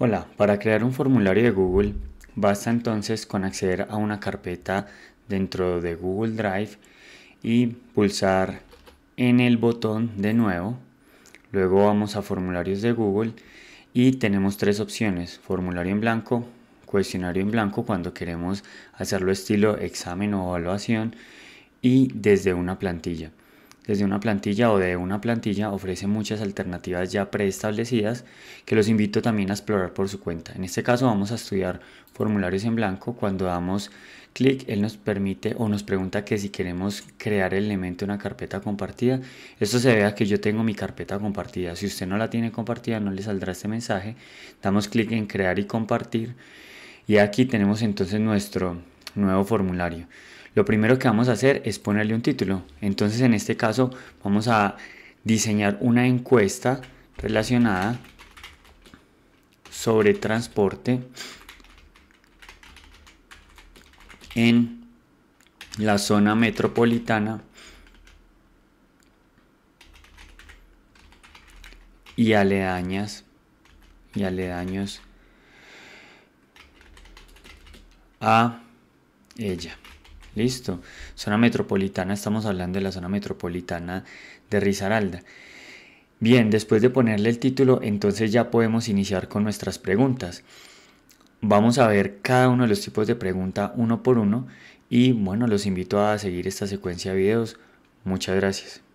Hola, para crear un formulario de Google basta entonces con acceder a una carpeta dentro de Google Drive y pulsar en el botón de nuevo. Luego vamos a formularios de Google y tenemos tres opciones, formulario en blanco, cuestionario en blanco cuando queremos hacerlo estilo examen o evaluación y desde una plantilla desde una plantilla o de una plantilla ofrece muchas alternativas ya preestablecidas que los invito también a explorar por su cuenta. En este caso vamos a estudiar formularios en blanco. Cuando damos clic, él nos permite o nos pregunta que si queremos crear el elemento de una carpeta compartida. Esto se vea que yo tengo mi carpeta compartida. Si usted no la tiene compartida, no le saldrá este mensaje. Damos clic en crear y compartir. Y aquí tenemos entonces nuestro nuevo formulario lo primero que vamos a hacer es ponerle un título. Entonces en este caso vamos a diseñar una encuesta relacionada sobre transporte en la zona metropolitana y aledañas y aledaños a ella. Listo. Zona metropolitana, estamos hablando de la zona metropolitana de Risaralda. Bien, después de ponerle el título, entonces ya podemos iniciar con nuestras preguntas. Vamos a ver cada uno de los tipos de pregunta uno por uno y bueno, los invito a seguir esta secuencia de videos. Muchas gracias.